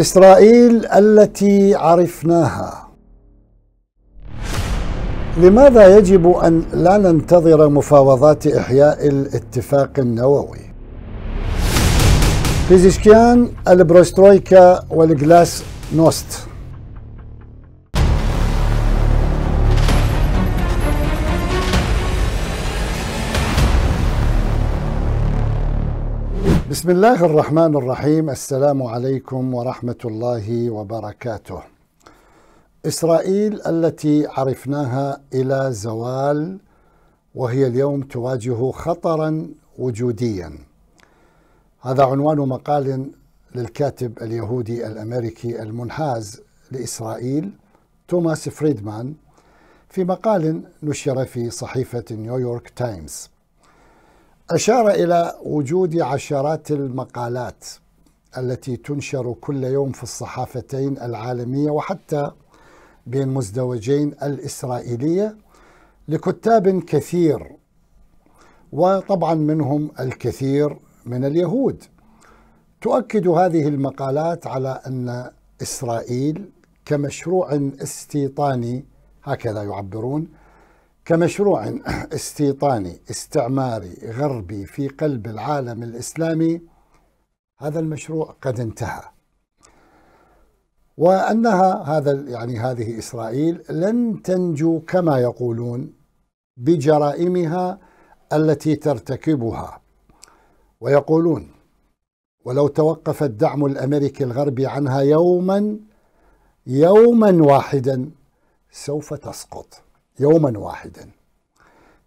إسرائيل التي عرفناها لماذا يجب أن لا ننتظر مفاوضات إحياء الاتفاق النووي؟ فيزيشكيان البروسترويكا والجلاس نوست بسم الله الرحمن الرحيم السلام عليكم ورحمه الله وبركاته. اسرائيل التي عرفناها الى زوال وهي اليوم تواجه خطرا وجوديا. هذا عنوان مقال للكاتب اليهودي الامريكي المنحاز لاسرائيل توماس فريدمان في مقال نشر في صحيفه نيويورك تايمز. أشار إلى وجود عشرات المقالات التي تنشر كل يوم في الصحافتين العالمية وحتى بين مزدوجين الإسرائيلية لكتاب كثير وطبعا منهم الكثير من اليهود تؤكد هذه المقالات على أن إسرائيل كمشروع استيطاني هكذا يعبرون كمشروع استيطاني استعماري غربي في قلب العالم الاسلامي هذا المشروع قد انتهى وانها هذا يعني هذه اسرائيل لن تنجو كما يقولون بجرائمها التي ترتكبها ويقولون ولو توقف الدعم الامريكي الغربي عنها يوما يوما واحدا سوف تسقط يوما واحدا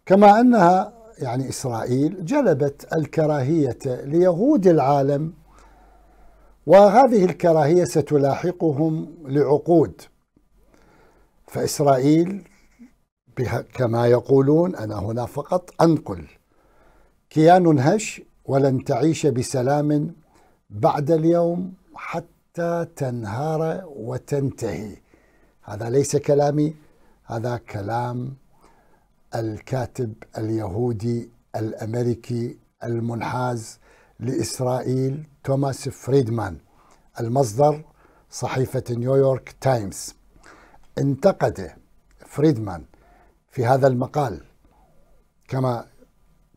كما أنها يعني إسرائيل جلبت الكراهية ليهود العالم وهذه الكراهية ستلاحقهم لعقود فإسرائيل بها كما يقولون أنا هنا فقط أنقل كيان هش ولن تعيش بسلام بعد اليوم حتى تنهار وتنتهي هذا ليس كلامي هذا كلام الكاتب اليهودي الامريكي المنحاز لاسرائيل توماس فريدمان المصدر صحيفه نيويورك تايمز انتقد فريدمان في هذا المقال كما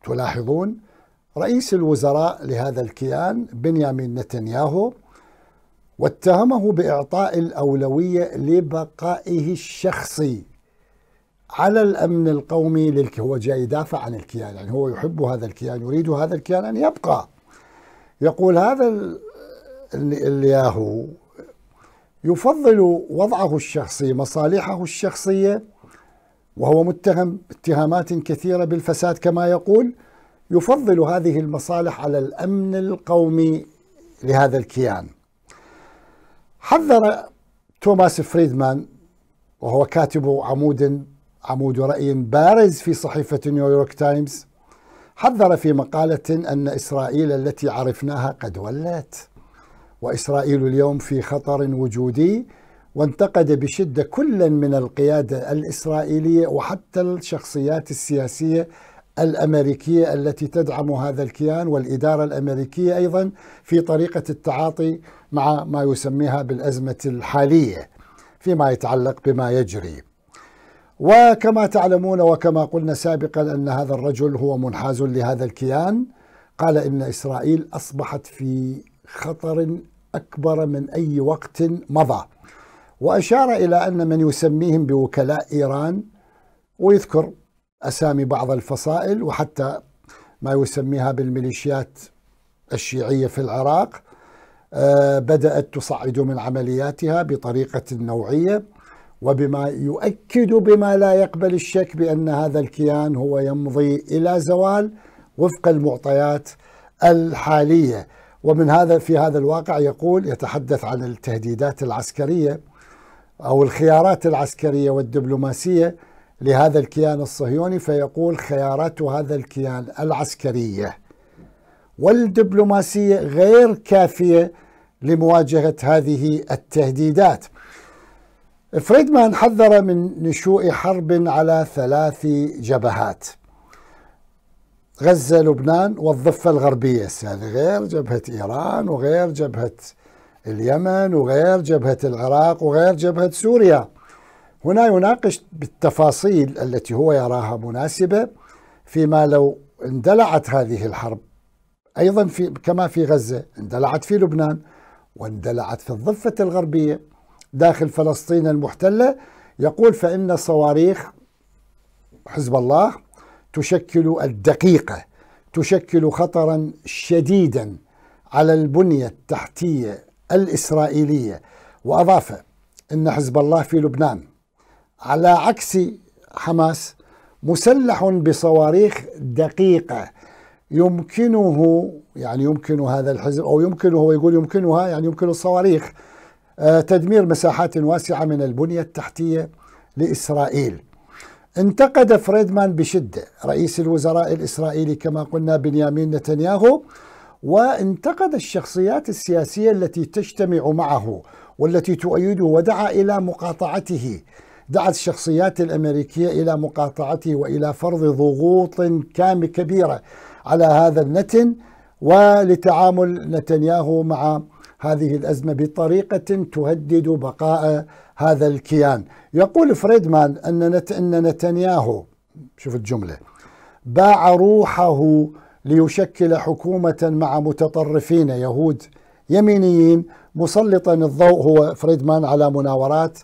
تلاحظون رئيس الوزراء لهذا الكيان بنيامين نتنياهو واتهمه باعطاء الاولويه لبقائه الشخصي على الامن القومي للك هو جاي يدافع عن الكيان يعني هو يحب هذا الكيان يريد هذا الكيان ان يبقى يقول هذا الياهو يفضل وضعه الشخصي مصالحه الشخصيه وهو متهم اتهامات كثيره بالفساد كما يقول يفضل هذه المصالح على الامن القومي لهذا الكيان حذر توماس فريدمان وهو كاتب عمود عمود رأي بارز في صحيفة نيويورك تايمز حذر في مقالة أن إسرائيل التي عرفناها قد ولت وإسرائيل اليوم في خطر وجودي وانتقد بشدة كلا من القيادة الإسرائيلية وحتى الشخصيات السياسية الأمريكية التي تدعم هذا الكيان والإدارة الأمريكية أيضا في طريقة التعاطي مع ما يسميها بالأزمة الحالية فيما يتعلق بما يجري وكما تعلمون وكما قلنا سابقا ان هذا الرجل هو منحاز لهذا الكيان قال ان اسرائيل اصبحت في خطر اكبر من اي وقت مضى واشار الى ان من يسميهم بوكلاء ايران ويذكر اسامي بعض الفصائل وحتى ما يسميها بالميليشيات الشيعيه في العراق آه، بدات تصعد من عملياتها بطريقه نوعيه وبما يؤكد بما لا يقبل الشك بأن هذا الكيان هو يمضي إلى زوال وفق المعطيات الحالية ومن هذا في هذا الواقع يقول يتحدث عن التهديدات العسكرية أو الخيارات العسكرية والدبلوماسية لهذا الكيان الصهيوني فيقول خيارات هذا الكيان العسكريه والدبلوماسيه غير كافيه لمواجهه هذه التهديدات فريدمان حذر من نشوء حرب على ثلاث جبهات غزة لبنان والضفة الغربية يعني غير جبهة إيران وغير جبهة اليمن وغير جبهة العراق وغير جبهة سوريا هنا يناقش بالتفاصيل التي هو يراها مناسبة فيما لو اندلعت هذه الحرب أيضا في كما في غزة اندلعت في لبنان واندلعت في الضفة الغربية داخل فلسطين المحتلة يقول فإن صواريخ حزب الله تشكل الدقيقة تشكل خطرا شديدا على البنية التحتية الإسرائيلية وأضاف أن حزب الله في لبنان على عكس حماس مسلح بصواريخ دقيقة يمكنه يعني يمكن هذا الحزب أو يمكنه هو يقول يمكنها يعني يمكن الصواريخ آه، تدمير مساحات واسعة من البنية التحتية لإسرائيل انتقد فريدمان بشدة رئيس الوزراء الإسرائيلي كما قلنا بنيامين نتنياهو وانتقد الشخصيات السياسية التي تجتمع معه والتي تؤيده ودعا إلى مقاطعته دعت الشخصيات الأمريكية إلى مقاطعته وإلى فرض ضغوط كام كبيرة على هذا النتن ولتعامل نتنياهو مع هذه الأزمة بطريقة تهدد بقاء هذا الكيان يقول فريدمان أن, نت أن نتنياهو شوف الجملة باع روحه ليشكل حكومة مع متطرفين يهود يمينيين مسلطا الضوء هو فريدمان على مناورات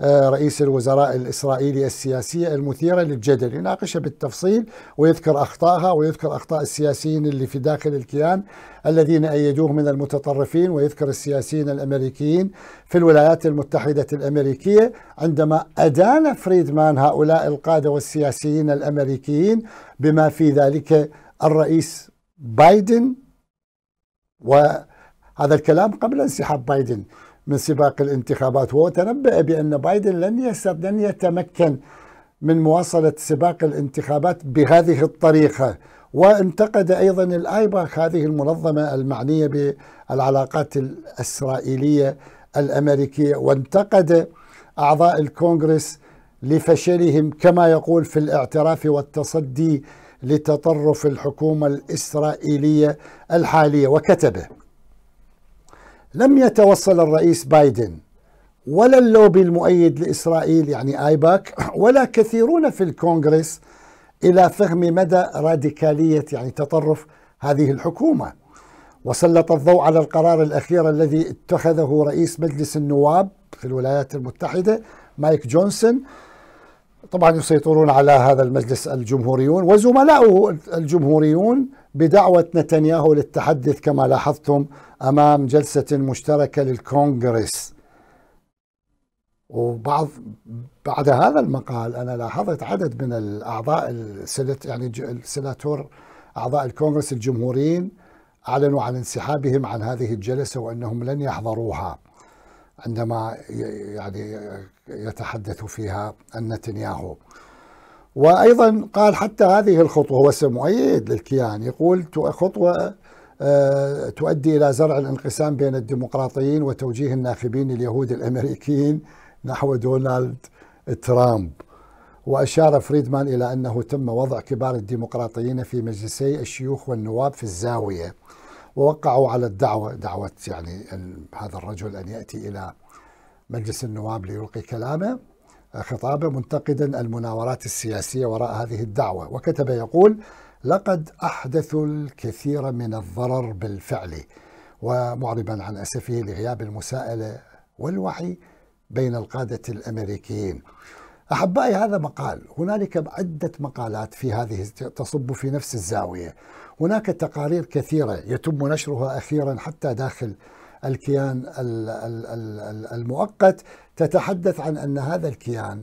آه، رئيس الوزراء الإسرائيلي السياسية المثيرة للجدل يناقشها بالتفصيل ويذكر أخطائها ويذكر أخطاء السياسيين اللي في داخل الكيان الذين أيدوه من المتطرفين ويذكر السياسيين الأمريكيين في الولايات المتحدة الأمريكية عندما أدان فريدمان هؤلاء القادة والسياسيين الأمريكيين بما في ذلك الرئيس بايدن وهذا الكلام قبل انسحاب بايدن من سباق الانتخابات وهو تنبأ بأن بايدن لن لن يتمكن من مواصلة سباق الانتخابات بهذه الطريقة وانتقد أيضا الآيباك هذه المنظمة المعنية بالعلاقات الإسرائيلية الأمريكية وانتقد أعضاء الكونغرس لفشلهم كما يقول في الاعتراف والتصدي لتطرف الحكومة الإسرائيلية الحالية وكتبه لم يتوصل الرئيس بايدن ولا اللوبي المؤيد لإسرائيل يعني آيباك ولا كثيرون في الكونغرس إلى فهم مدى راديكالية يعني تطرف هذه الحكومة وسلط الضوء على القرار الأخير الذي اتخذه رئيس مجلس النواب في الولايات المتحدة مايك جونسون طبعا يسيطرون على هذا المجلس الجمهوريون وزملاؤه الجمهوريون بدعوة نتنياهو للتحدث كما لاحظتم أمام جلسة مشتركة للكونغرس وبعض بعد هذا المقال أنا لاحظت عدد من الأعضاء السلت يعني السناتور أعضاء الكونغرس الجمهوريين أعلنوا عن انسحابهم عن هذه الجلسة وأنهم لن يحضروها عندما يعني يتحدث فيها النتنياهو وأيضا قال حتى هذه الخطوة هو مؤيد للكيان يقول خطوة آه، تؤدي إلى زرع الانقسام بين الديمقراطيين وتوجيه الناخبين اليهود الأمريكيين نحو دونالد ترامب وأشار فريدمان إلى أنه تم وضع كبار الديمقراطيين في مجلسي الشيوخ والنواب في الزاوية ووقعوا على الدعوة دعوة يعني هذا الرجل أن يأتي إلى مجلس النواب ليلقي كلامه خطابه منتقدا المناورات السياسيه وراء هذه الدعوه وكتب يقول لقد احدثوا الكثير من الضرر بالفعل ومعربا عن اسفه لغياب المساءله والوعي بين القاده الامريكيين. احبائي هذا مقال، هنالك عده مقالات في هذه تصب في نفس الزاويه. هناك تقارير كثيره يتم نشرها اخيرا حتى داخل الكيان المؤقت تتحدث عن أن هذا الكيان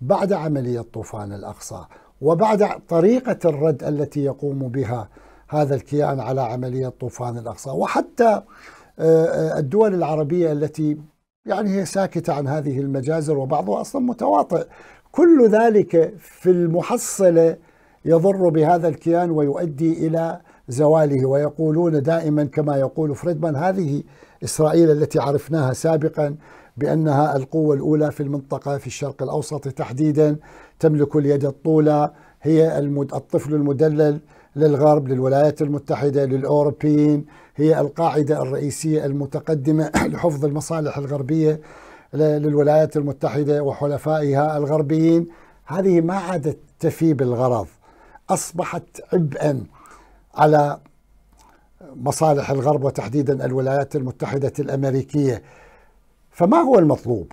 بعد عملية طوفان الأقصى وبعد طريقة الرد التي يقوم بها هذا الكيان على عملية طوفان الأقصى وحتى آه، آه، الدول العربية التي يعني هي ساكتة عن هذه المجازر وبعضها أصلا متواطئ كل ذلك في المحصلة يضر بهذا الكيان ويؤدي إلى زواله ويقولون دائما كما يقول فريدمان هذه إسرائيل التي عرفناها سابقا بأنها القوة الأولى في المنطقة في الشرق الأوسط تحديدا تملك اليد الطولة هي الطفل المدلل للغرب للولايات المتحدة للأوروبيين هي القاعدة الرئيسية المتقدمة لحفظ المصالح الغربية للولايات المتحدة وحلفائها الغربيين هذه ما عادت تفي بالغرض أصبحت عبئا على مصالح الغرب وتحديدا الولايات المتحدة الأمريكية فما هو المطلوب؟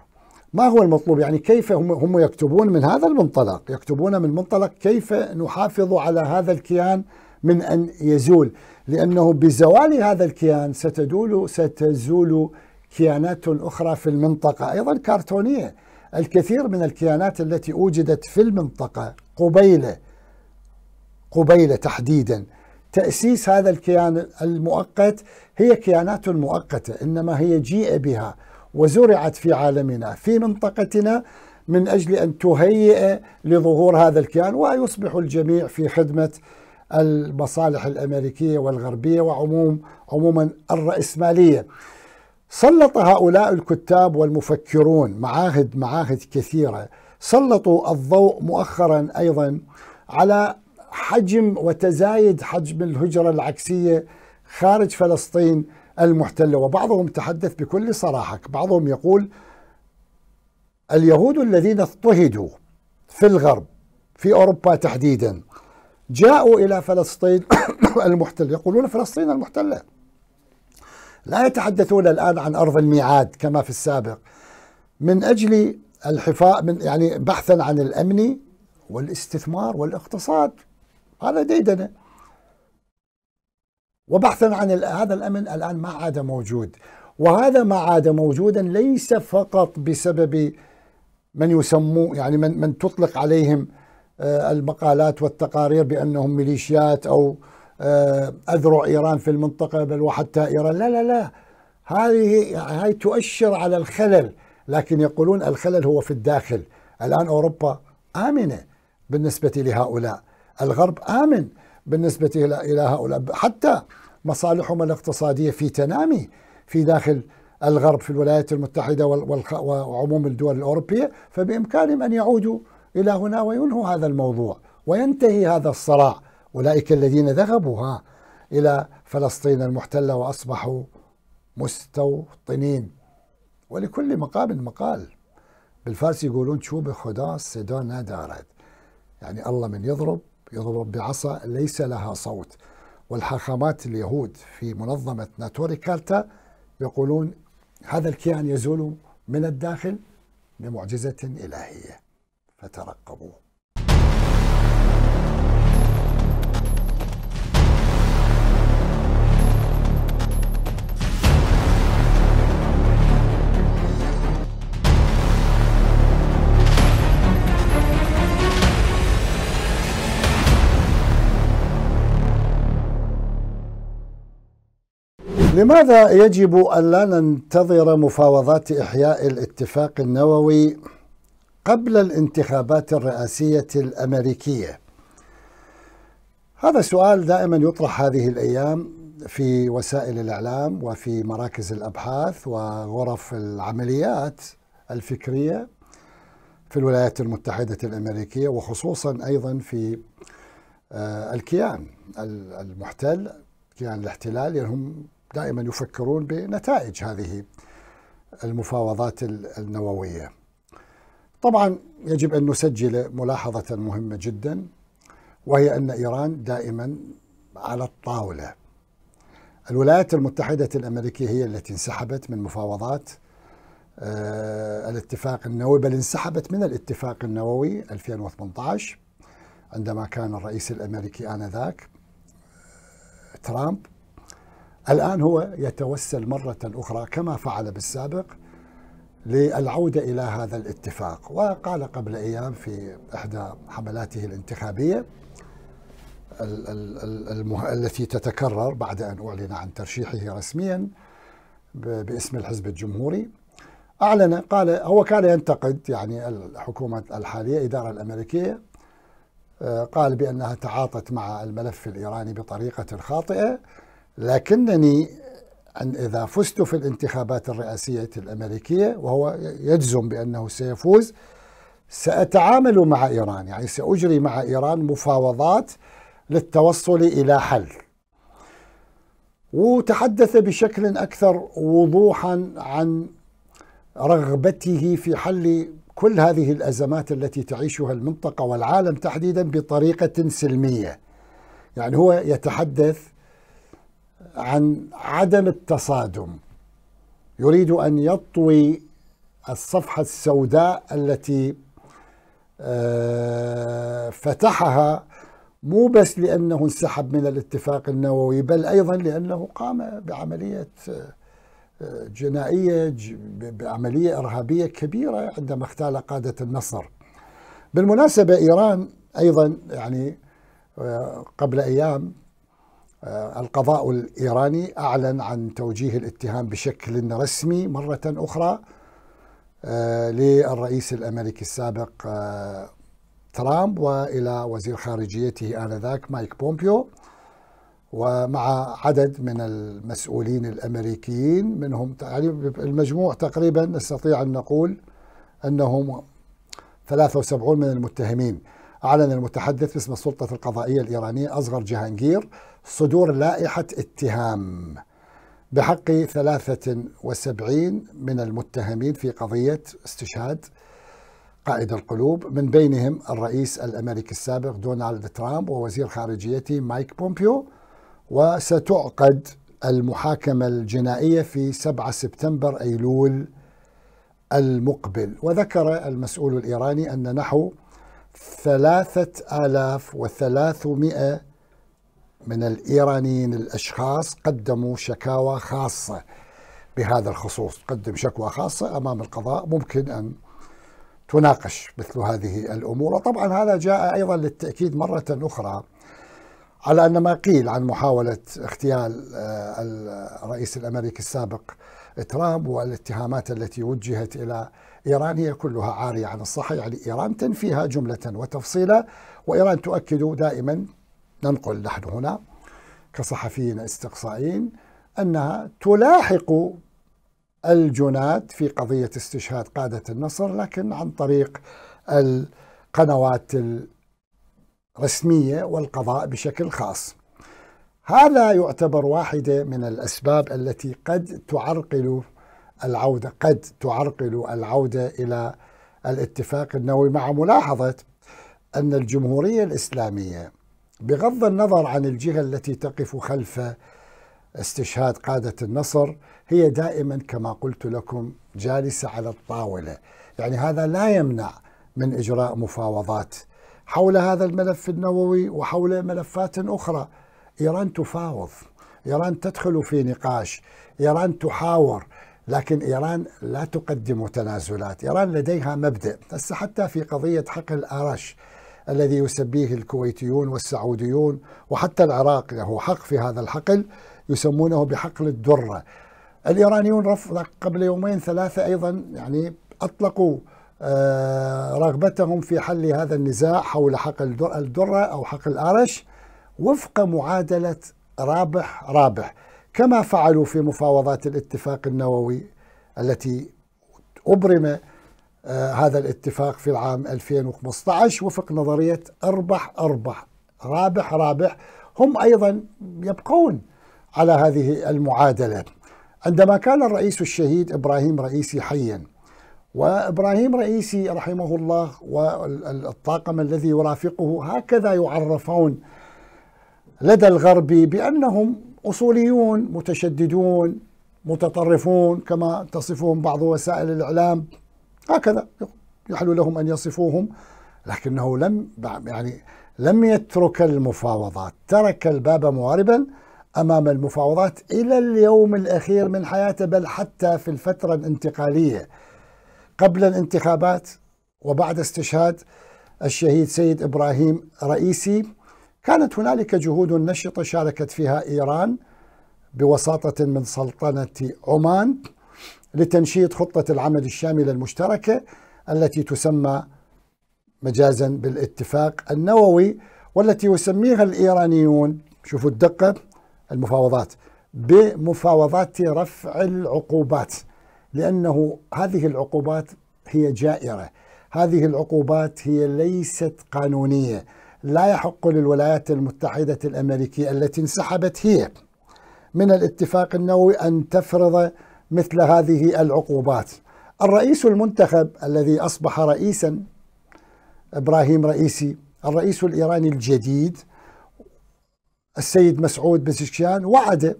ما هو المطلوب؟ يعني كيف هم, هم يكتبون من هذا المنطلق يكتبون من منطلق كيف نحافظ على هذا الكيان من أن يزول لأنه بزوال هذا الكيان ستدول ستزول كيانات أخرى في المنطقة أيضا كرتونية الكثير من الكيانات التي أوجدت في المنطقة قبيله قبيله تحديدا تأسيس هذا الكيان المؤقت هي كيانات مؤقتة إنما هي جيء بها وزرعت في عالمنا في منطقتنا من أجل أن تهيئ لظهور هذا الكيان ويصبح الجميع في خدمة المصالح الأمريكية والغربية وعموم عموما الرأسمالية سلط هؤلاء الكتاب والمفكرون معاهد معاهد كثيرة سلطوا الضوء مؤخرا أيضا على حجم وتزايد حجم الهجرة العكسية خارج فلسطين المحتلة وبعضهم تحدث بكل صراحة بعضهم يقول اليهود الذين اضطهدوا في الغرب في أوروبا تحديدا جاءوا إلى فلسطين المحتلة يقولون فلسطين المحتلة لا يتحدثون الآن عن أرض الميعاد كما في السابق من أجل الحفاظ من يعني بحثا عن الأمن والاستثمار والاقتصاد هذا ديدنه وبحثا عن هذا الامن الان ما عاد موجود وهذا ما عاد موجودا ليس فقط بسبب من يسمون يعني من من تطلق عليهم آه، المقالات والتقارير بانهم ميليشيات او آه، اذرع ايران في المنطقه بل وحتى ايران لا لا لا هذه هاي تؤشر على الخلل لكن يقولون الخلل هو في الداخل الان اوروبا امنه بالنسبه لهؤلاء الغرب آمن بالنسبة إلى هؤلاء حتى مصالحهم الاقتصادية في تنامي في داخل الغرب في الولايات المتحدة وعموم الدول الأوروبية فبإمكانهم أن يعودوا إلى هنا وينهوا هذا الموضوع وينتهي هذا الصراع أولئك الذين ذهبوا ها إلى فلسطين المحتلة وأصبحوا مستوطنين ولكل مقام مقال بالفارس يقولون شو بخداس السدان دارت يعني الله من يضرب يضرب بعصا ليس لها صوت والحاخامات اليهود في منظمة ناتوري كارتا يقولون هذا الكيان يزول من الداخل بمعجزة إلهية فترقبوه لماذا يجب أن لا ننتظر مفاوضات إحياء الاتفاق النووي قبل الانتخابات الرئاسية الأمريكية؟ هذا السؤال دائما يطرح هذه الأيام في وسائل الإعلام وفي مراكز الأبحاث وغرف العمليات الفكرية في الولايات المتحدة الأمريكية وخصوصا أيضا في آه، الكيان المحتل كيان الاحتلال يعني هم دائما يفكرون بنتائج هذه المفاوضات النوويه. طبعا يجب ان نسجل ملاحظه مهمه جدا وهي ان ايران دائما على الطاوله. الولايات المتحده الامريكيه هي التي انسحبت من مفاوضات آه، الاتفاق النووي بل انسحبت من الاتفاق النووي 2018 عندما كان الرئيس الامريكي انذاك آه، ترامب الآن هو يتوسل مرة أخرى كما فعل بالسابق للعودة إلى هذا الاتفاق وقال قبل أيام في إحدى حملاته الانتخابية المه... التي تتكرر بعد أن أعلن عن ترشيحه رسميا باسم الحزب الجمهوري أعلن قال هو كان ينتقد يعني الحكومة الحالية الإدارة الأمريكية آه، قال بأنها تعاطت مع الملف الإيراني بطريقة خاطئة لكنني أن إذا فزت في الانتخابات الرئاسية الأمريكية وهو يجزم بأنه سيفوز سأتعامل مع إيران يعني سأجري مع إيران مفاوضات للتوصل إلى حل وتحدث بشكل أكثر وضوحا عن رغبته في حل كل هذه الأزمات التي تعيشها المنطقة والعالم تحديدا بطريقة سلمية يعني هو يتحدث عن عدم التصادم يريد ان يطوي الصفحه السوداء التي آه، فتحها مو بس لانه انسحب من الاتفاق النووي بل ايضا لانه قام بعمليه آه، جنائيه بعمليه ارهابيه كبيره عندما اغتال قاده النصر. بالمناسبه ايران ايضا يعني آه، قبل ايام آه، القضاء الإيراني أعلن عن توجيه الاتهام بشكل رسمي مرة أخرى آه، للرئيس الأمريكي السابق آه، ترامب وإلى وزير خارجيته آنذاك مايك بومبيو ومع عدد من المسؤولين الأمريكيين منهم يعني المجموع تقريبا نستطيع أن نقول أنهم 73 من المتهمين أعلن المتحدث باسم السلطة القضائية الإيرانية أصغر جهانجير صدور لائحة اتهام بحق 73 من المتهمين في قضية استشهاد قائد القلوب من بينهم الرئيس الأمريكي السابق دونالد ترامب ووزير خارجيته مايك بومبيو وستعقد المحاكمة الجنائية في 7 سبتمبر أيلول المقبل وذكر المسؤول الإيراني أن نحو ثلاثة آلاف وثلاثمائة من الإيرانيين الأشخاص قدموا شكاوى خاصة بهذا الخصوص تقدم شكوى خاصة أمام القضاء ممكن أن تناقش مثل هذه الأمور وطبعا هذا جاء أيضا للتأكيد مرة أخرى على أن ما قيل عن محاولة اغتيال آه، الرئيس الأمريكي السابق ترامب والاتهامات التي وجهت إلى إيرانية كلها عارية عن الصحة يعني إيران تنفيها جملة وتفصيلا وإيران تؤكد دائما ننقل نحن هنا كصحفيين استقصائيين أنها تلاحق الجنات في قضية استشهاد قادة النصر لكن عن طريق القنوات الرسمية والقضاء بشكل خاص هذا يعتبر واحدة من الأسباب التي قد تعرقل العودة قد تعرقل العودة إلى الاتفاق النووي مع ملاحظة أن الجمهورية الإسلامية بغض النظر عن الجهة التي تقف خلف استشهاد قادة النصر هي دائما كما قلت لكم جالسة على الطاولة يعني هذا لا يمنع من إجراء مفاوضات حول هذا الملف النووي وحول ملفات أخرى إيران تفاوض إيران تدخل في نقاش إيران تحاور لكن إيران لا تقدم تنازلات إيران لديها مبدأ هسه حتى في قضية حق أرش الذي يسبيه الكويتيون والسعوديون وحتى العراق له حق في هذا الحقل يسمونه بحقل الدرة الإيرانيون رفض قبل يومين ثلاثة أيضا يعني أطلقوا آه، رغبتهم في حل هذا النزاع حول حقل الدرة أو حقل الآرش وفق معادلة رابح رابح كما فعلوا في مفاوضات الاتفاق النووي التي أبرم آه، هذا الاتفاق في العام 2015 وفق نظرية أربح أربح رابح رابح هم أيضا يبقون على هذه المعادلة عندما كان الرئيس الشهيد إبراهيم رئيسي حيا وإبراهيم رئيسي رحمه الله والطاقم الذي يرافقه هكذا يعرفون لدى الغرب بأنهم اصوليون متشددون متطرفون كما تصفهم بعض وسائل الاعلام هكذا يحلو لهم ان يصفوهم لكنه لم يعني لم يترك المفاوضات ترك الباب مواربا امام المفاوضات الى اليوم الاخير من حياته بل حتى في الفتره الانتقاليه قبل الانتخابات وبعد استشهاد الشهيد سيد ابراهيم رئيسي كانت هنالك جهود نشطة شاركت فيها إيران بوساطة من سلطنة عمان لتنشيط خطة العمل الشاملة المشتركة التي تسمى مجازا بالاتفاق النووي والتي يسميها الإيرانيون شوفوا الدقة المفاوضات بمفاوضات رفع العقوبات لأنه هذه العقوبات هي جائرة هذه العقوبات هي ليست قانونية لا يحق للولايات المتحدة الأمريكية التي انسحبت هي من الاتفاق النووي أن تفرض مثل هذه العقوبات الرئيس المنتخب الذي أصبح رئيسا إبراهيم رئيسي الرئيس الإيراني الجديد السيد مسعود بزشيان وعد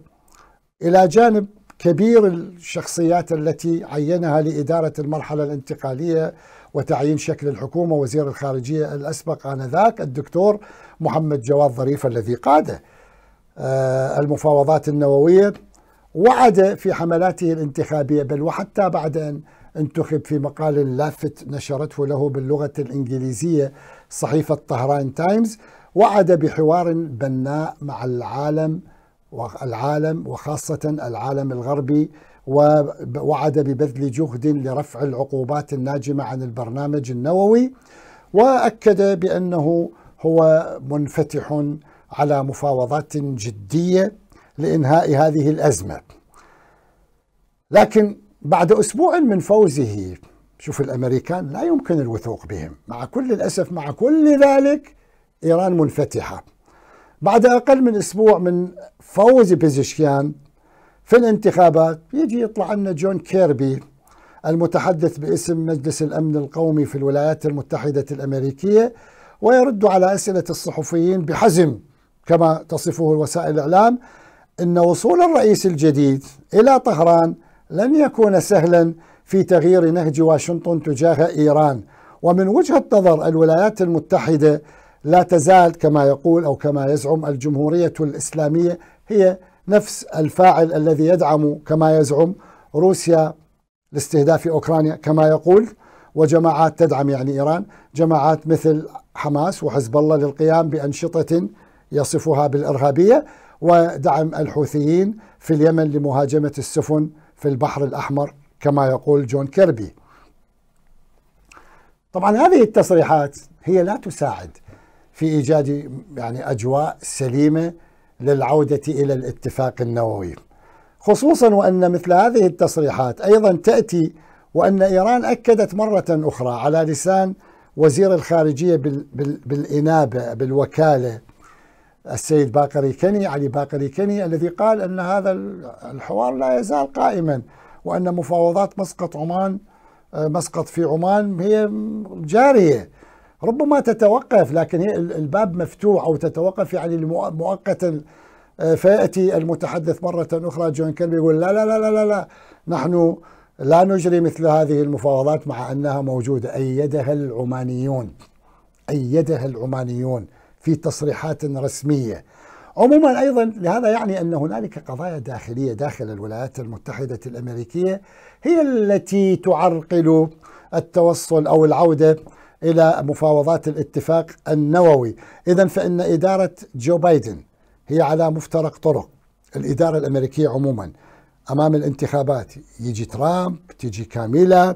إلى جانب كبير الشخصيات التي عينها لإدارة المرحلة الانتقالية وتعيين شكل الحكومة وزير الخارجية الأسبق آنذاك الدكتور محمد جواد ظريف الذي قاد آه، المفاوضات النووية وعد في حملاته الانتخابية بل وحتى بعد أن انتخب في مقال لافت نشرته له باللغة الإنجليزية صحيفة طهران تايمز وعد بحوار بناء مع العالم والعالم وخاصة العالم الغربي ووعد ببذل جهد لرفع العقوبات الناجمة عن البرنامج النووي وأكد بأنه هو منفتح على مفاوضات جدية لإنهاء هذه الأزمة لكن بعد أسبوع من فوزه شوف الأمريكان لا يمكن الوثوق بهم مع كل الأسف مع كل ذلك إيران منفتحة بعد أقل من أسبوع من فوز بيزيشيان في الانتخابات يجي يطلع لنا جون كيربي المتحدث باسم مجلس الامن القومي في الولايات المتحده الامريكيه ويرد على اسئله الصحفيين بحزم كما تصفه وسائل الاعلام ان وصول الرئيس الجديد الى طهران لن يكون سهلا في تغيير نهج واشنطن تجاه ايران ومن وجهه نظر الولايات المتحده لا تزال كما يقول او كما يزعم الجمهوريه الاسلاميه هي نفس الفاعل الذي يدعم كما يزعم روسيا لاستهداف أوكرانيا كما يقول وجماعات تدعم يعني إيران جماعات مثل حماس وحزب الله للقيام بأنشطة يصفها بالإرهابية ودعم الحوثيين في اليمن لمهاجمة السفن في البحر الأحمر كما يقول جون كيربي طبعا هذه التصريحات هي لا تساعد في إيجاد يعني أجواء سليمة للعودة إلى الاتفاق النووي خصوصا وأن مثل هذه التصريحات أيضا تأتي وأن إيران أكدت مرة أخرى على لسان وزير الخارجية بالإنابة بالوكالة السيد باقري كني علي باقري كني الذي قال أن هذا الحوار لا يزال قائما وأن مفاوضات مسقط عمان آه، مسقط في عمان هي جارية ربما تتوقف لكن الباب مفتوح او تتوقف يعني مؤقتا آه، فياتي المتحدث مره اخرى جون كيربي يقول لا لا لا لا لا نحن لا نجري مثل هذه المفاوضات مع انها موجوده ايدها العمانيون ايدها العمانيون في تصريحات رسميه عموما ايضا لهذا يعني ان هنالك قضايا داخليه داخل الولايات المتحده الامريكيه هي التي تعرقل التوصل او العوده إلى مفاوضات الاتفاق النووي إذا فإن إدارة جو بايدن هي على مفترق طرق الإدارة الأمريكية عموما أمام الانتخابات يجي ترامب تجي كاميلا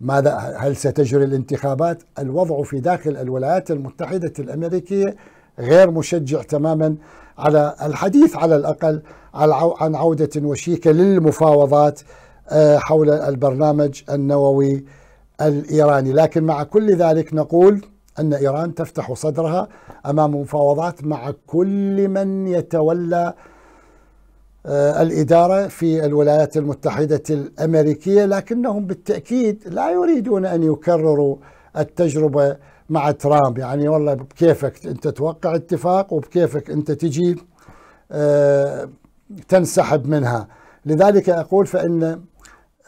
ماذا هل ستجري الانتخابات الوضع في داخل الولايات المتحدة الأمريكية غير مشجع تماما على الحديث على الأقل عن عودة وشيكة للمفاوضات آه، حول البرنامج النووي الإيراني لكن مع كل ذلك نقول أن إيران تفتح صدرها أمام مفاوضات مع كل من يتولى آه، الإدارة في الولايات المتحدة الأمريكية لكنهم بالتأكيد لا يريدون أن يكرروا التجربة مع ترامب يعني والله بكيفك أنت توقع اتفاق وبكيفك أنت تجي آه، تنسحب منها لذلك أقول فإن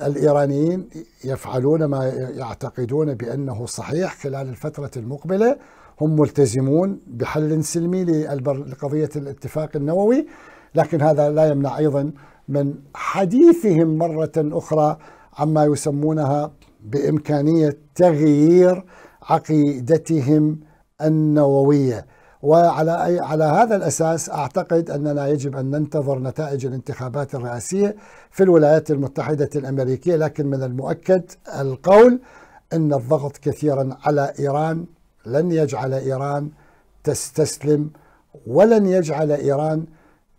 الإيرانيين يفعلون ما يعتقدون بأنه صحيح خلال الفترة المقبلة هم ملتزمون بحل سلمي لقضية الاتفاق النووي لكن هذا لا يمنع أيضا من حديثهم مرة أخرى عما يسمونها بإمكانية تغيير عقيدتهم النووية وعلى أي على هذا الأساس أعتقد أننا يجب أن ننتظر نتائج الانتخابات الرئاسية في الولايات المتحدة الأمريكية لكن من المؤكد القول أن الضغط كثيرا على إيران لن يجعل إيران تستسلم ولن يجعل إيران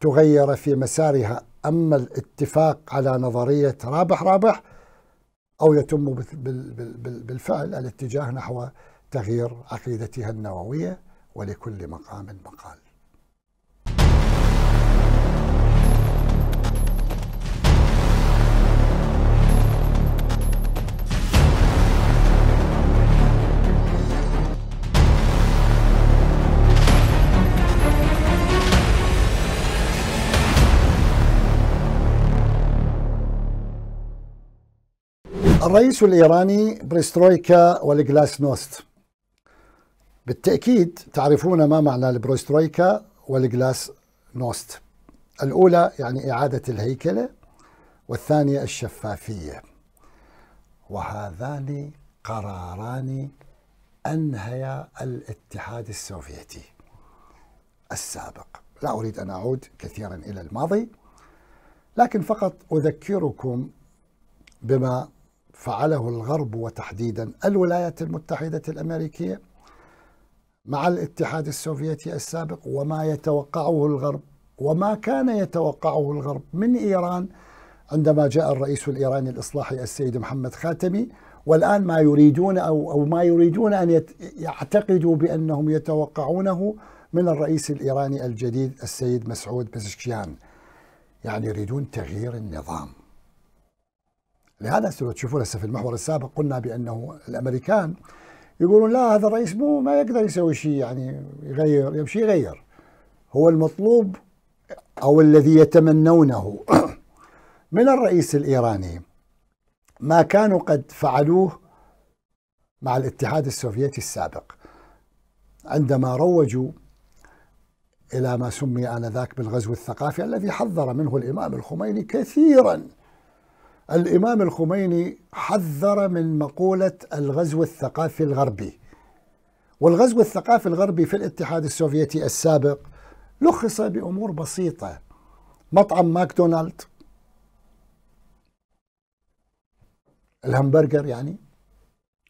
تغير في مسارها أما الاتفاق على نظرية رابح رابح أو يتم بالفعل الاتجاه نحو تغيير عقيدتها النووية ولكل مقام مقال الرئيس الإيراني بريسترويكا والجلاسنوست بالتأكيد تعرفون ما معنى البروسترويكا والجلاس نوست الأولى يعني إعادة الهيكلة والثانية الشفافية وهذان قراران أنهيا الاتحاد السوفيتي السابق لا أريد أن أعود كثيرا إلى الماضي لكن فقط أذكركم بما فعله الغرب وتحديدا الولايات المتحدة الأمريكية مع الاتحاد السوفيتي السابق وما يتوقعه الغرب وما كان يتوقعه الغرب من ايران عندما جاء الرئيس الايراني الاصلاحي السيد محمد خاتمي والان ما يريدون او او ما يريدون ان يعتقدوا بانهم يتوقعونه من الرئيس الايراني الجديد السيد مسعود پزشكيان يعني يريدون تغيير النظام لهذا تشوفون هسه في المحور السابق قلنا بانه الامريكان يقولون لا هذا الرئيس مو ما يقدر يسوي شيء يعني يغير يمشي يغير هو المطلوب او الذي يتمنونه من الرئيس الايراني ما كانوا قد فعلوه مع الاتحاد السوفيتي السابق عندما روجوا الى ما سمي انذاك بالغزو الثقافي الذي حذر منه الامام الخميني كثيرا الإمام الخميني حذر من مقولة الغزو الثقافي الغربي والغزو الثقافي الغربي في الاتحاد السوفيتي السابق لخص بأمور بسيطة مطعم ماكدونالد الهمبرجر يعني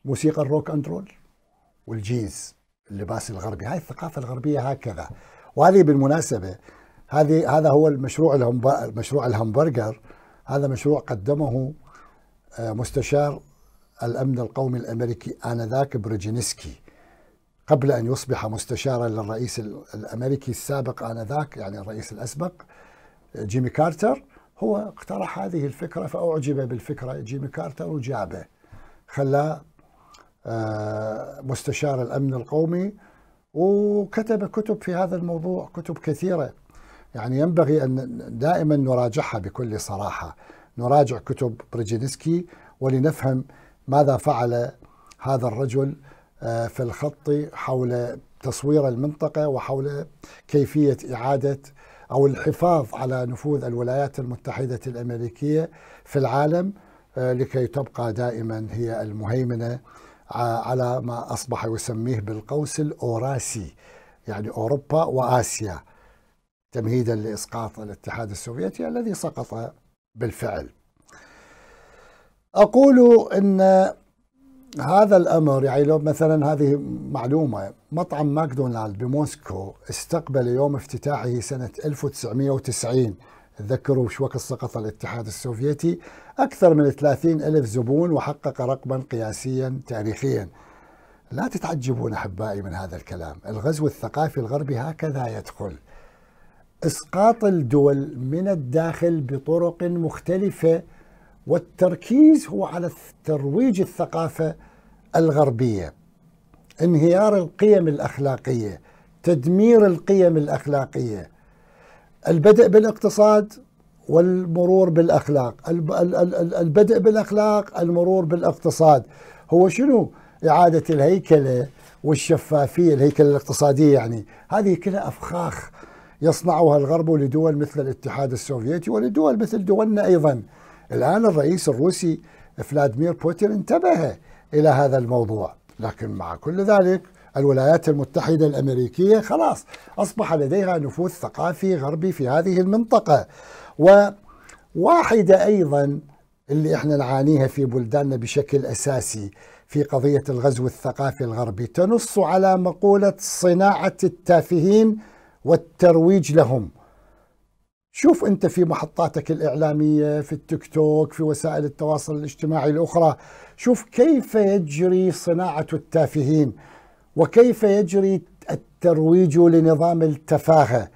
موسيقى الروك اند رول والجينز اللباس الغربي هاي الثقافة الغربية هكذا وهذه بالمناسبة هذه هذا هو المشروع المشروع الهمبرجر هذا مشروع قدمه آه، مستشار الأمن القومي الأمريكي آنذاك بريجينسكي قبل أن يصبح مستشارا للرئيس الأمريكي السابق آنذاك يعني الرئيس الأسبق آه، جيمي كارتر هو اقترح هذه الفكرة فأعجب بالفكرة جيمي كارتر وجابه خلاه آه، مستشار الأمن القومي وكتب كتب في هذا الموضوع كتب كثيرة يعني ينبغي أن دائما نراجعها بكل صراحة نراجع كتب بريجينسكي ولنفهم ماذا فعل هذا الرجل آه، في الخط حول تصوير المنطقة وحول كيفية إعادة أو الحفاظ على نفوذ الولايات المتحدة الأمريكية في العالم آه، لكي تبقى دائما هي المهيمنة آه، على ما أصبح يسميه بالقوس الأوراسي يعني أوروبا وآسيا تمهيدا لإسقاط الاتحاد السوفيتي الذي سقط بالفعل أقول أن هذا الأمر يعني لو مثلا هذه معلومة مطعم ماكدونالد بموسكو استقبل يوم افتتاحه سنة 1990 تذكروا شو وقت سقط الاتحاد السوفيتي أكثر من 30 ألف زبون وحقق رقما قياسيا تاريخيا لا تتعجبون أحبائي من هذا الكلام الغزو الثقافي الغربي هكذا يدخل اسقاط الدول من الداخل بطرق مختلفه والتركيز هو على ترويج الثقافه الغربيه انهيار القيم الاخلاقيه تدمير القيم الاخلاقيه البدء بالاقتصاد والمرور بالاخلاق البدء بالاخلاق المرور بالاقتصاد هو شنو اعاده الهيكله والشفافيه الهيكله الاقتصاديه يعني هذه كلها افخاخ يصنعها الغرب لدول مثل الاتحاد السوفيتي ولدول مثل دولنا أيضا الآن الرئيس الروسي فلاديمير بوتين انتبه إلى هذا الموضوع لكن مع كل ذلك الولايات المتحدة الأمريكية خلاص أصبح لديها نفوذ ثقافي غربي في هذه المنطقة وواحدة أيضا اللي احنا نعانيها في بلداننا بشكل أساسي في قضية الغزو الثقافي الغربي تنص على مقولة صناعة التافهين والترويج لهم شوف انت في محطاتك الاعلاميه في التيك توك في وسائل التواصل الاجتماعي الاخرى شوف كيف يجري صناعه التافهين وكيف يجري الترويج لنظام التفاهه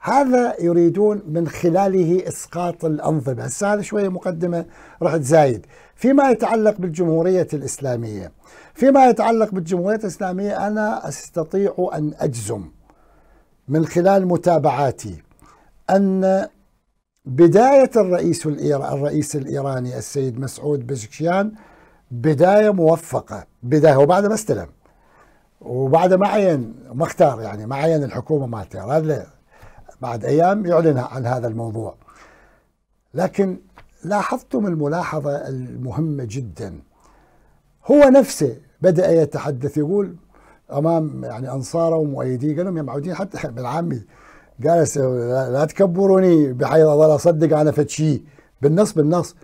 هذا يريدون من خلاله اسقاط الانظمه هسه هذا شويه مقدمه راح تزايد فيما يتعلق بالجمهوريه الاسلاميه فيما يتعلق بالجمهوريه الاسلاميه انا استطيع ان اجزم من خلال متابعاتي أن بداية الرئيس الرئيس الإيراني السيد مسعود بزكشيان بداية موفقة بداية وبعد ما استلم وبعد ما عين ما اختار يعني ما عين الحكومة مالته هذا بعد أيام يعلن عن هذا الموضوع لكن لاحظتم الملاحظة المهمة جدا هو نفسه بدأ يتحدث يقول امام يعني انصاره ومؤيديه قال لهم يا معودين حتى بالعامي جالس لا تكبروني بحيث ولا اصدق انا فد شيء بالنص بالنص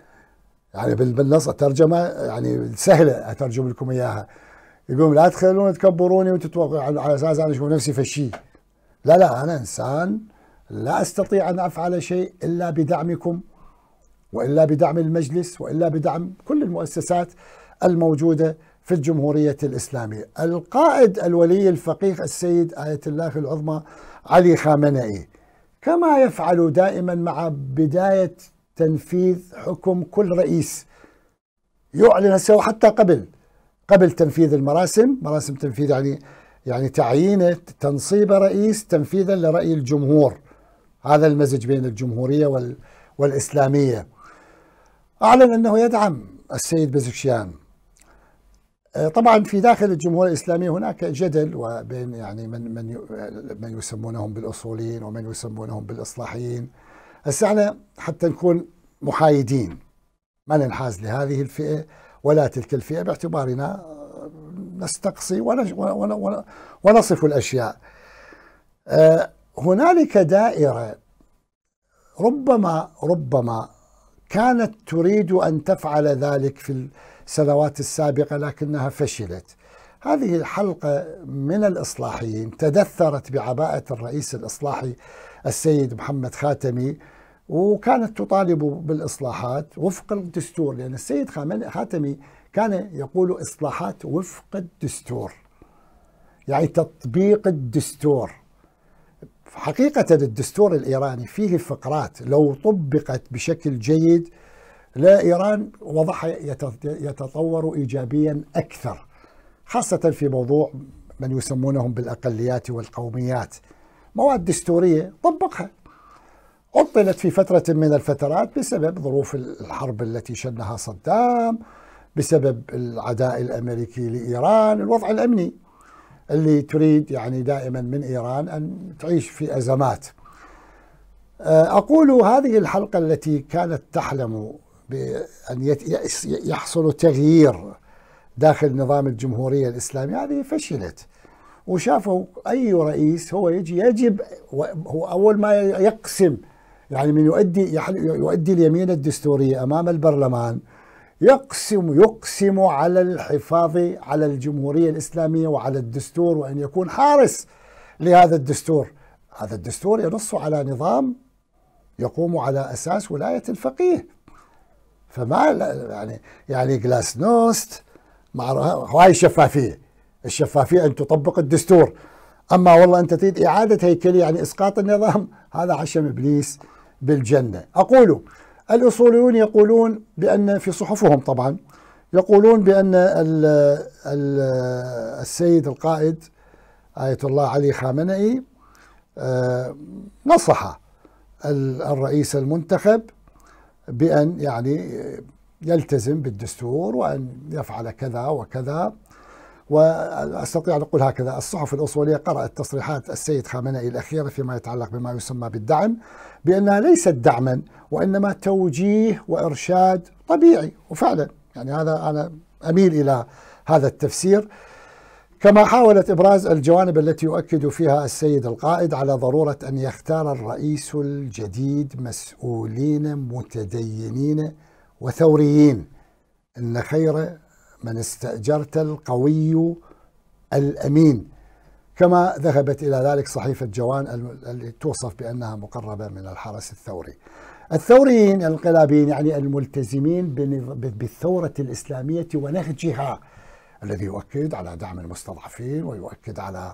يعني بالنص الترجمه يعني سهله اترجم لكم اياها يقول لا تخلون تكبروني وتتوقع على اساس انا اشوف نفسي فشي لا لا انا انسان لا استطيع ان افعل شيء الا بدعمكم والا بدعم المجلس والا بدعم كل المؤسسات الموجوده في الجمهورية الإسلامية القائد الولي الفقيه السيد آية الله العظمى علي خامنئي كما يفعل دائما مع بداية تنفيذ حكم كل رئيس يعلن هسه حتى قبل قبل تنفيذ المراسم مراسم تنفيذ يعني يعني تعيينه تنصيب رئيس تنفيذا لرأي الجمهور هذا المزج بين الجمهورية وال والإسلامية أعلن أنه يدعم السيد بزكشيان آه، طبعا في داخل الجمهورية الإسلامية هناك جدل وبين يعني من من من يسمونهم بالأصوليين ومن يسمونهم بالإصلاحيين هسه احنا حتى نكون محايدين ما ننحاز لهذه الفئة ولا تلك الفئة باعتبارنا آه، نستقصي ونصف الأشياء آه، هنالك دائرة ربما ربما كانت تريد أن تفعل ذلك في السنوات السابقة لكنها فشلت هذه الحلقة من الإصلاحيين تدثرت بعباءة الرئيس الإصلاحي السيد محمد خاتمي وكانت تطالب بالإصلاحات وفق الدستور لأن السيد خاتمي كان يقول إصلاحات وفق الدستور يعني تطبيق الدستور حقيقة الدستور الإيراني فيه فقرات لو طبقت بشكل جيد لا إيران وضعها يتطور إيجابيا أكثر خاصة في موضوع من يسمونهم بالأقليات والقوميات مواد دستورية طبقها عطلت في فترة من الفترات بسبب ظروف الحرب التي شنها صدام بسبب العداء الأمريكي لإيران الوضع الأمني اللي تريد يعني دائما من إيران أن تعيش في أزمات أقول هذه الحلقة التي كانت تحلم بأن يحصل تغيير داخل نظام الجمهورية الإسلامية هذه فشلت وشافوا أي رئيس هو يجي يجب هو أول ما يقسم يعني من يؤدي يؤدي اليمين الدستورية أمام البرلمان يقسم يقسم على الحفاظ على الجمهورية الإسلامية وعلى الدستور وأن يكون حارس لهذا الدستور هذا الدستور ينص على نظام يقوم على أساس ولاية الفقيه فما يعني يعني جلاسنوست مع هاي الشفافيه الشفافيه ان تطبق الدستور اما والله انت تريد اعاده هيكله يعني اسقاط النظام هذا عشم ابليس بالجنه اقول الاصوليون يقولون بان في صحفهم طبعا يقولون بان الـ الـ السيد القائد ايه الله علي خامنئي آه، نصح الرئيس المنتخب بأن يعني يلتزم بالدستور وأن يفعل كذا وكذا واستطيع ان اقول هكذا الصحف الاصوليه قرات تصريحات السيد خامنئي الاخيره فيما يتعلق بما يسمى بالدعم بانها ليست دعما وانما توجيه وارشاد طبيعي وفعلا يعني هذا انا اميل الى هذا التفسير كما حاولت ابراز الجوانب التي يؤكد فيها السيد القائد على ضروره ان يختار الرئيس الجديد مسؤولين متدينين وثوريين ان خير من استاجرت القوي الامين كما ذهبت الى ذلك صحيفه جوان التي توصف بانها مقربه من الحرس الثوري. الثوريين الانقلابيين يعني الملتزمين بالثوره الاسلاميه ونهجها الذي يؤكد على دعم المستضعفين ويؤكد على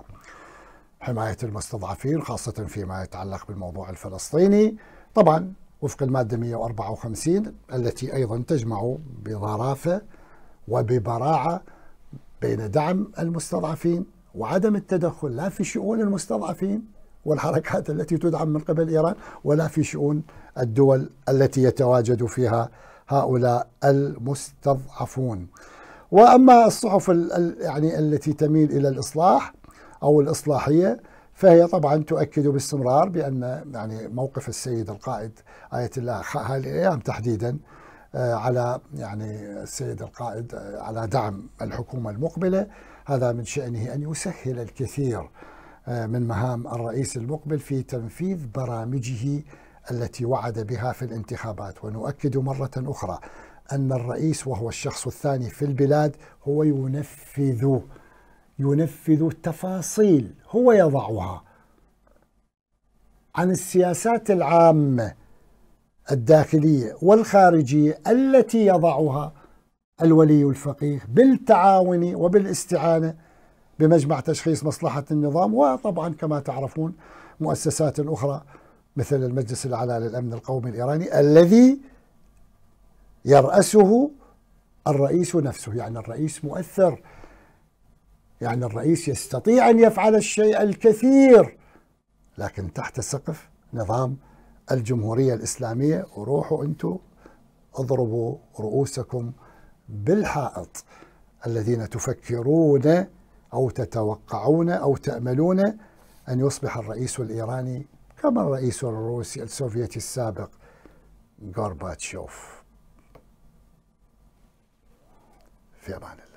حماية المستضعفين خاصة فيما يتعلق بالموضوع الفلسطيني طبعا وفق المادة 154 التي أيضا تجمع بظرافة وببراعة بين دعم المستضعفين وعدم التدخل لا في شؤون المستضعفين والحركات التي تدعم من قبل إيران ولا في شؤون الدول التي يتواجد فيها هؤلاء المستضعفون واما الصحف يعني التي تميل الى الاصلاح او الاصلاحيه فهي طبعا تؤكد باستمرار بان يعني موقف السيد القائد آية الله الايام تحديدا آه، على يعني السيد القائد آه، على دعم الحكومه المقبله هذا من شانه ان يسهل الكثير آه، من مهام الرئيس المقبل في تنفيذ برامجه التي وعد بها في الانتخابات ونؤكد مره اخرى أن الرئيس وهو الشخص الثاني في البلاد هو ينفذ ينفذ تفاصيل هو يضعها عن السياسات العامة الداخلية والخارجية التي يضعها الولي الفقيه بالتعاون وبالاستعانة بمجمع تشخيص مصلحة النظام وطبعا كما تعرفون مؤسسات أخرى مثل المجلس الأعلى للأمن القومي الإيراني الذي يرأسه الرئيس نفسه يعني الرئيس مؤثر يعني الرئيس يستطيع أن يفعل الشيء الكثير لكن تحت سقف نظام الجمهورية الإسلامية وروحوا أنتم اضربوا رؤوسكم بالحائط الذين تفكرون أو تتوقعون أو تأملون أن يصبح الرئيس الإيراني كما الرئيس الروسي السوفيتي السابق غورباتشوف Fährbahnetz.